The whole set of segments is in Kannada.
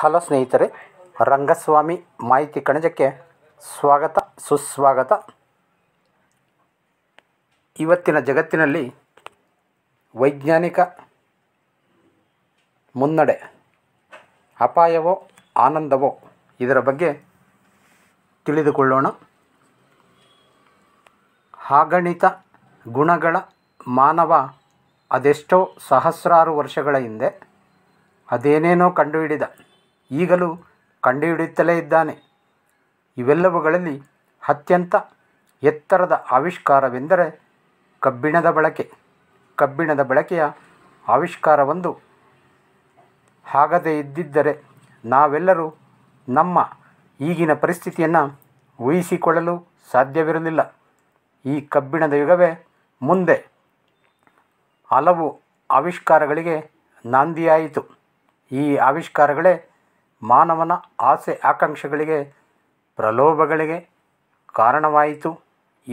ಹಲೋ ಸ್ನೇಹಿತರೆ ರಂಗಸ್ವಾಮಿ ಮಾಹಿತಿ ಕಣಜಕ್ಕೆ ಸ್ವಾಗತ ಸುಸ್ವಾಗತ ಇವತ್ತಿನ ಜಗತ್ತಿನಲ್ಲಿ ವೈಜ್ಞಾನಿಕ ಮುನ್ನಡೆ ಅಪಾಯವೋ ಆನಂದವೋ ಇದರ ಬಗ್ಗೆ ತಿಳಿದುಕೊಳ್ಳೋಣ ಹಾಗಣಿತ ಗುಣಗಳ ಮಾನವ ಅದೆಷ್ಟೋ ಸಹಸ್ರಾರು ವರ್ಷಗಳ ಹಿಂದೆ ಅದೇನೇನೋ ಕಂಡುಹಿಡಿದ ಈಗಲೂ ಕಂಡುಹಿಡಿಯುತ್ತಲೇ ಇದ್ದಾನೆ ಇವೆಲ್ಲವುಗಳಲ್ಲಿ ಅತ್ಯಂತ ಎತ್ತರದ ಆವಿಷ್ಕಾರವೆಂದರೆ ಕಬ್ಬಿಣದ ಬಳಕೆ ಕಬ್ಬಿಣದ ಬಳಕೆಯ ಆವಿಷ್ಕಾರವೊಂದು ಆಗದೇ ಇದ್ದಿದ್ದರೆ ನಾವೆಲ್ಲರೂ ನಮ್ಮ ಈಗಿನ ಪರಿಸ್ಥಿತಿಯನ್ನು ಊಹಿಸಿಕೊಳ್ಳಲು ಸಾಧ್ಯವಿರಲಿಲ್ಲ ಈ ಕಬ್ಬಿಣದ ಯುಗವೇ ಮುಂದೆ ಹಲವು ಆವಿಷ್ಕಾರಗಳಿಗೆ ನಾಂದಿಯಾಯಿತು ಈ ಆವಿಷ್ಕಾರಗಳೇ ಮಾನವನ ಆಸೆ ಆಕಾಂಕ್ಷೆಗಳಿಗೆ ಪ್ರಲೋಭಗಳಿಗೆ ಕಾರಣವಾಯಿತು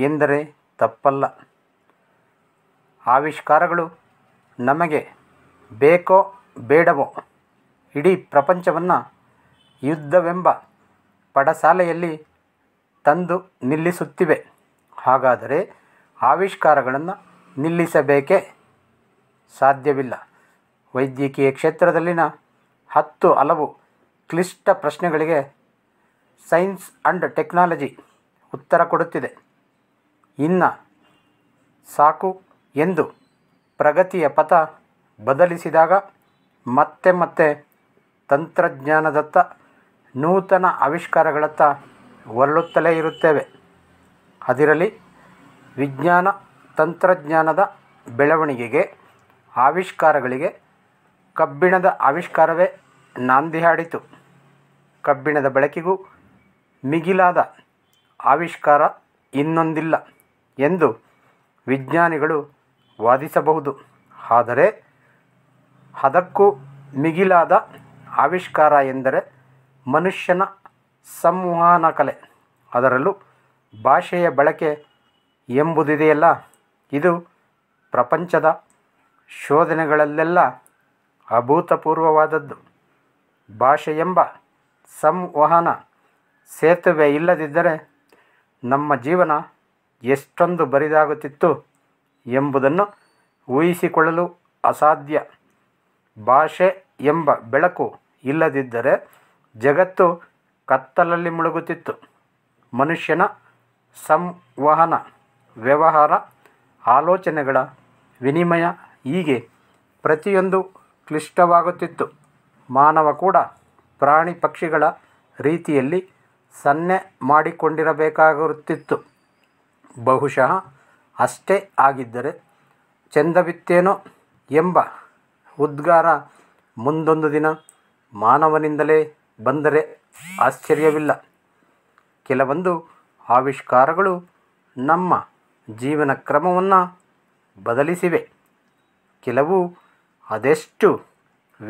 ಎಂದರೆ ತಪ್ಪಲ್ಲ ಆವಿಷ್ಕಾರಗಳು ನಮಗೆ ಬೇಕೋ ಬೇಡವೋ ಇಡೀ ಪ್ರಪಂಚವನ್ನು ಯುದ್ಧವೆಂಬ ಪಡಸಾಲೆಯಲ್ಲಿ ತಂದು ನಿಲ್ಲಿಸುತ್ತಿವೆ ಹಾಗಾದರೆ ಆವಿಷ್ಕಾರಗಳನ್ನು ನಿಲ್ಲಿಸಬೇಕೇ ಸಾಧ್ಯವಿಲ್ಲ ವೈದ್ಯಕೀಯ ಕ್ಷೇತ್ರದಲ್ಲಿನ ಹತ್ತು ಹಲವು ಕ್ಲಿಷ್ಟ ಪ್ರಶ್ನೆಗಳಿಗೆ ಸೈನ್ಸ್ ಆ್ಯಂಡ್ ಟೆಕ್ನಾಲಜಿ ಉತ್ತರ ಕೊಡುತ್ತಿದೆ ಇನ್ನ ಸಾಕು ಎಂದು ಪ್ರಗತಿಯ ಪಥ ಬದಲಿಸಿದಾಗ ಮತ್ತೆ ಮತ್ತೆ ತಂತ್ರಜ್ಞಾನದತ್ತ ನೂತನ ಆವಿಷ್ಕಾರಗಳತ್ತ ಹೊರಳುತ್ತಲೇ ಇರುತ್ತೇವೆ ಅದಿರಲಿ ವಿಜ್ಞಾನ ತಂತ್ರಜ್ಞಾನದ ಬೆಳವಣಿಗೆಗೆ ಆವಿಷ್ಕಾರಗಳಿಗೆ ಕಬ್ಬಿಣದ ಆವಿಷ್ಕಾರವೇ ನಾಂದಿ ಹಾಡಿತು ಕಬ್ಬಿಣದ ಬಳಕೆಗೂ ಮಿಗಿಲಾದ ಆವಿಷ್ಕಾರ ಇನ್ನೊಂದಿಲ್ಲ ಎಂದು ವಿಜ್ಞಾನಿಗಳು ವಾದಿಸಬಹುದು ಆದರೆ ಅದಕ್ಕೂ ಮಿಗಿಲಾದ ಆವಿಷ್ಕಾರ ಎಂದರೆ ಮನುಷ್ಯನ ಸಂವಹನ ಕಲೆ ಅದರಲ್ಲೂ ಭಾಷೆಯ ಬಳಕೆ ಎಂಬುದಿದೆಯಲ್ಲ ಇದು ಪ್ರಪಂಚದ ಶೋಧನೆಗಳಲ್ಲೆಲ್ಲ ಅಭೂತಪೂರ್ವವಾದದ್ದು ಭಾಷೆ ಎಂಬ ಸಂವಹನ ಸೇತುವೆ ಇಲ್ಲದಿದ್ದರೆ ನಮ್ಮ ಜೀವನ ಎಷ್ಟೊಂದು ಬರಿದಾಗುತ್ತಿತ್ತು ಎಂಬುದನ್ನು ಊಹಿಸಿಕೊಳ್ಳಲು ಅಸಾಧ್ಯ ಭಾಷೆ ಎಂಬ ಬೆಳಕು ಇಲ್ಲದಿದ್ದರೆ ಜಗತ್ತು ಕತ್ತಲಲ್ಲಿ ಮುಳುಗುತ್ತಿತ್ತು ಮನುಷ್ಯನ ಸಂವಹನ ವ್ಯವಹಾರ ಆಲೋಚನೆಗಳ ವಿನಿಮಯ ಹೀಗೆ ಪ್ರತಿಯೊಂದು ಕ್ಲಿಷ್ಟವಾಗುತ್ತಿತ್ತು ಮಾನವ ಕೂಡ ಪ್ರಾಣಿ ಪಕ್ಷಿಗಳ ರೀತಿಯಲ್ಲಿ ಸನ್ನೆ ಮಾಡಿಕೊಂಡಿರಬೇಕಾಗುತ್ತಿತ್ತು ಬಹುಶಃ ಅಷ್ಟೇ ಆಗಿದ್ದರೆ ಚೆಂದವಿತ್ತೇನೋ ಎಂಬ ಉದ್ಗಾರ ಮುಂದೊಂದು ದಿನ ಮಾನವನಿಂದಲೇ ಬಂದರೆ ಆಶ್ಚರ್ಯವಿಲ್ಲ ಕೆಲವೊಂದು ಆವಿಷ್ಕಾರಗಳು ನಮ್ಮ ಜೀವನ ಕ್ರಮವನ್ನು ಬದಲಿಸಿವೆ ಕೆಲವು ಅದೆಷ್ಟು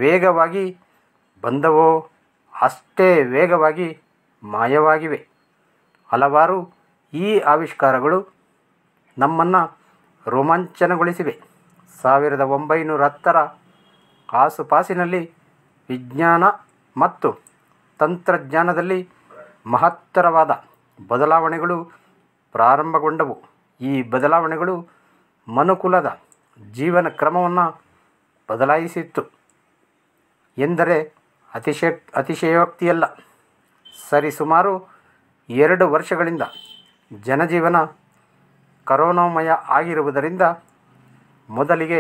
ವೇಗವಾಗಿ ಬಂದವೋ ಅಷ್ಟೇ ವೇಗವಾಗಿ ಮಾಯವಾಗಿವೆ ಹಲವಾರು ಈ ಆವಿಷ್ಕಾರಗಳು ನಮ್ಮನ್ನು ರೋಮಾಂಚನಗೊಳಿಸಿವೆ ಸಾವಿರದ ಒಂಬೈನೂರ ಹತ್ತರ ಆಸುಪಾಸಿನಲ್ಲಿ ವಿಜ್ಞಾನ ಮತ್ತು ತಂತ್ರಜ್ಞಾನದಲ್ಲಿ ಮಹತ್ತರವಾದ ಬದಲಾವಣೆಗಳು ಪ್ರಾರಂಭಗೊಂಡವು ಈ ಬದಲಾವಣೆಗಳು ಮನುಕುಲದ ಜೀವನ ಕ್ರಮವನ್ನು ಬದಲಾಯಿಸಿತ್ತು ಎಂದರೆ ಅತಿಶಯ ಅತಿಶಯೋಕ್ತಿಯಲ್ಲ ಸುಮಾರು ಎರಡು ವರ್ಷಗಳಿಂದ ಜನಜೀವನ ಕರೋನಾಮಯ ಆಗಿರುವುದರಿಂದ ಮೊದಲಿಗೆ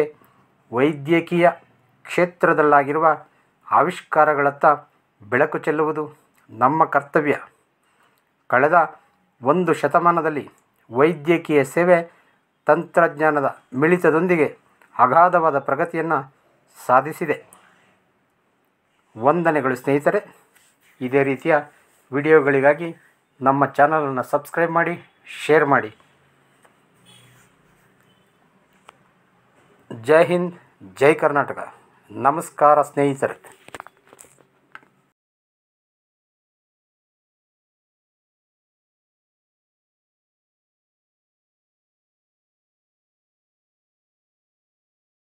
ವೈದ್ಯಕೀಯ ಕ್ಷೇತ್ರದಲ್ಲಾಗಿರುವ ಆವಿಷ್ಕಾರಗಳತ್ತ ಬೆಳಕು ಚೆಲ್ಲುವುದು ನಮ್ಮ ಕರ್ತವ್ಯ ಕಳೆದ ಒಂದು ಶತಮಾನದಲ್ಲಿ ವೈದ್ಯಕೀಯ ಸೇವೆ ತಂತ್ರಜ್ಞಾನದ ಮಿಳಿತದೊಂದಿಗೆ ಅಗಾಧವಾದ ಪ್ರಗತಿಯನ್ನು ಸಾಧಿಸಿದೆ ವಂದನೆಗಳು ಸ್ನೇಹಿತರೆ ಇದೇ ರೀತಿಯ ವಿಡಿಯೋಗಳಿಗಾಗಿ ನಮ್ಮ ಚಾನಲನ್ನು ಸಬ್ಸ್ಕ್ರೈಬ್ ಮಾಡಿ ಶೇರ್ ಮಾಡಿ ಜೈ ಹಿಂದ್ ಜೈ ಕರ್ನಾಟಕ ನಮಸ್ಕಾರ ಸ್ನೇಹಿತರೆ